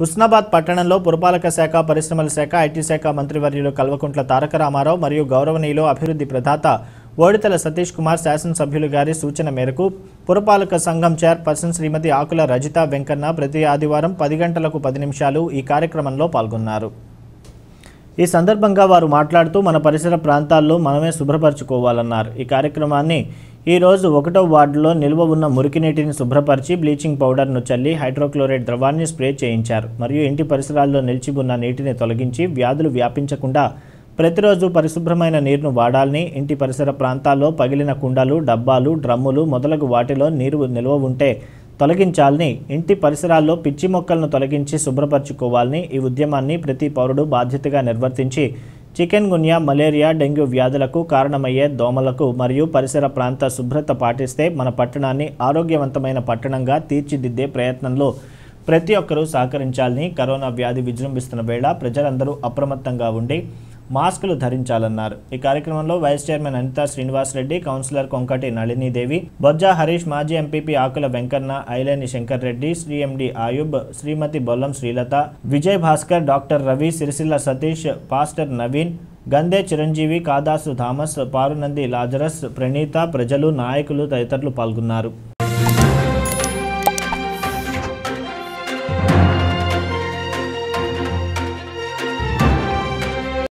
హుస్నాబాద్ పట్టణంలో పురపాలక శాఖ పరిశ్రమల శాఖ ఐటీ శాఖ మంత్రివర్యులు కల్వకుంట్ల తారక రామారావు మరియు గౌరవనీయులు అభివృద్ధి ప్రదాత ఓడితల సతీష్ కుమార్ శాసనసభ్యులు గారి సూచన మేరకు పురపాలక సంఘం చైర్పర్సన్ శ్రీమతి ఆకుల రజిత వెంకన్న ప్రతి ఆదివారం పది గంటలకు పది నిమిషాలు ఈ కార్యక్రమంలో పాల్గొన్నారు ఈ సందర్భంగా వారు మాట్లాడుతూ మన పరిసర ప్రాంతాల్లో మనమే శుభ్రపరచుకోవాలన్నారు ఈ కార్యక్రమాన్ని ఈరోజు ఒకటో వార్డులో నిల్వ ఉన్న మురికినీటిని శుభ్రపరిచి బ్లీచింగ్ పౌడర్ను చల్లి హైడ్రోక్లోరైడ్ ద్రవాన్ని స్ప్రే చేయించారు మరియు ఇంటి పరిసరాల్లో నిలిచి ఉన్న నీటిని తొలగించి వ్యాధులు వ్యాపించకుండా ప్రతిరోజు పరిశుభ్రమైన నీరును వాడాలని ఇంటి పరిసర ప్రాంతాల్లో పగిలిన కుండలు డబ్బాలు డ్రమ్ములు మొదలగు వాటిలో నీరు నిల్వ ఉంటే తొలగించాలని ఇంటి పరిసరాల్లో పిచ్చి మొక్కలను తొలగించి శుభ్రపరచుకోవాలని ఈ ఉద్యమాన్ని ప్రతి పౌరుడు బాధ్యతగా నిర్వర్తించి చికెన్ గున్యా మలేరియా డెంగ్యూ వ్యాధులకు కారణమయ్యే దోమలకు మరియు పరిసర ప్రాంత శుభ్రత పాటిస్తే మన పట్టణాన్ని ఆరోగ్యవంతమైన పట్టణంగా తీర్చిదిద్దే ప్రయత్నంలో ప్రతి ఒక్కరూ సహకరించాలని కరోనా వ్యాధి విజృంభిస్తున్న వేళ ప్రజలందరూ అప్రమత్తంగా ఉండి మాస్కులు ధరించాలన్నారు ఈ కార్యక్రమంలో vice chairman Anitha Srinivasa Reddy councillor Konkati Nalinidevi Bojja Harish మాజీ MPP Akula Venkanna Aileni Shankar Reddy Shri MD Ayub Shrimati Bollam Srilatha Vijay Bhaskar doctor Ravi Sirisilla Satish pastor Naveen Gande Chiranjeevi Kadasu Thomas Parunandi Lazarus Praneetha ప్రజలు నాయకులు తదితరులు పాల్గొన్నారు